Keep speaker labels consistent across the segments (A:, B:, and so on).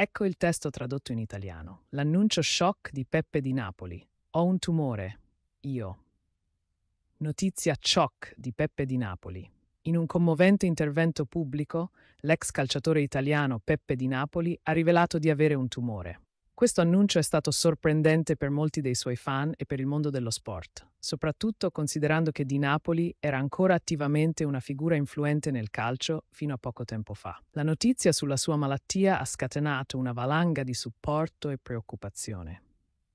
A: Ecco il testo tradotto in italiano. L'annuncio shock di Peppe di Napoli. Ho un tumore. Io. Notizia shock di Peppe di Napoli. In un commovente intervento pubblico, l'ex calciatore italiano Peppe di Napoli ha rivelato di avere un tumore. Questo annuncio è stato sorprendente per molti dei suoi fan e per il mondo dello sport, soprattutto considerando che Di Napoli era ancora attivamente una figura influente nel calcio fino a poco tempo fa. La notizia sulla sua malattia ha scatenato una valanga di supporto e preoccupazione.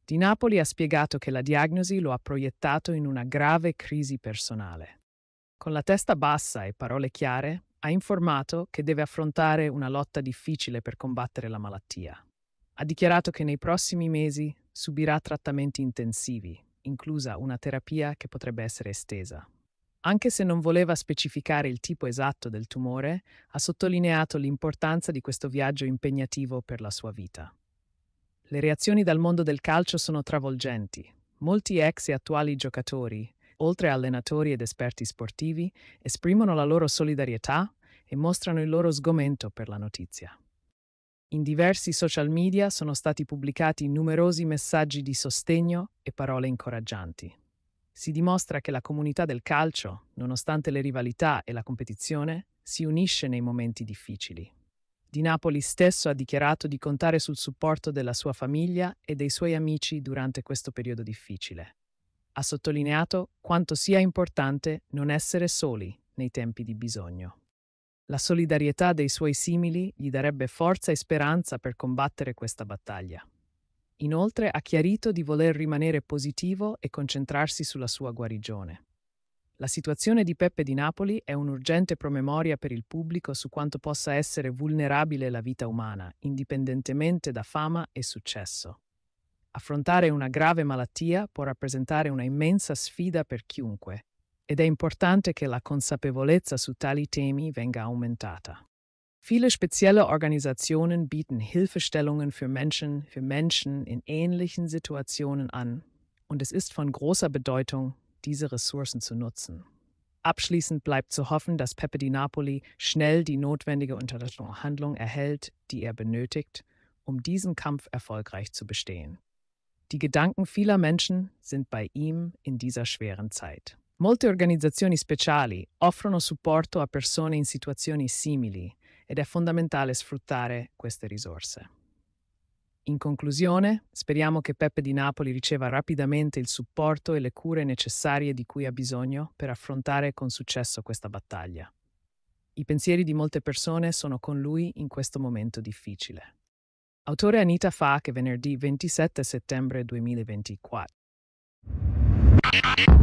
A: Di Napoli ha spiegato che la diagnosi lo ha proiettato in una grave crisi personale. Con la testa bassa e parole chiare, ha informato che deve affrontare una lotta difficile per combattere la malattia ha dichiarato che nei prossimi mesi subirà trattamenti intensivi, inclusa una terapia che potrebbe essere estesa. Anche se non voleva specificare il tipo esatto del tumore, ha sottolineato l'importanza di questo viaggio impegnativo per la sua vita. Le reazioni dal mondo del calcio sono travolgenti. Molti ex e attuali giocatori, oltre a allenatori ed esperti sportivi, esprimono la loro solidarietà e mostrano il loro sgomento per la notizia. In diversi social media sono stati pubblicati numerosi messaggi di sostegno e parole incoraggianti. Si dimostra che la comunità del calcio, nonostante le rivalità e la competizione, si unisce nei momenti difficili. Di Napoli stesso ha dichiarato di contare sul supporto della sua famiglia e dei suoi amici durante questo periodo difficile. Ha sottolineato quanto sia importante non essere soli nei tempi di bisogno. La solidarietà dei suoi simili gli darebbe forza e speranza per combattere questa battaglia. Inoltre ha chiarito di voler rimanere positivo e concentrarsi sulla sua guarigione. La situazione di Peppe di Napoli è un'urgente promemoria per il pubblico su quanto possa essere vulnerabile la vita umana, indipendentemente da fama e successo. Affrontare una grave malattia può rappresentare una immensa sfida per chiunque, ed è importante che la consapevolezza su tali temi venga aumentata. Viele spezielle Organisationen bieten Hilfestellungen für Menschen, für Menschen in ähnlichen Situationen an, und es ist von großer Bedeutung, diese Ressourcen zu nutzen. Abschließend bleibt zu hoffen, dass Pepe di Napoli schnell die notwendige und Handlung erhält, die er benötigt, um diesen Kampf erfolgreich zu bestehen. Die Gedanken vieler Menschen sind bei ihm in dieser schweren Zeit. Molte organizzazioni speciali offrono supporto a persone in situazioni simili ed è fondamentale sfruttare queste risorse. In conclusione, speriamo che Peppe di Napoli riceva rapidamente il supporto e le cure necessarie di cui ha bisogno per affrontare con successo questa battaglia. I pensieri di molte persone sono con lui in questo momento difficile. Autore Anita fa che venerdì 27 settembre 2024.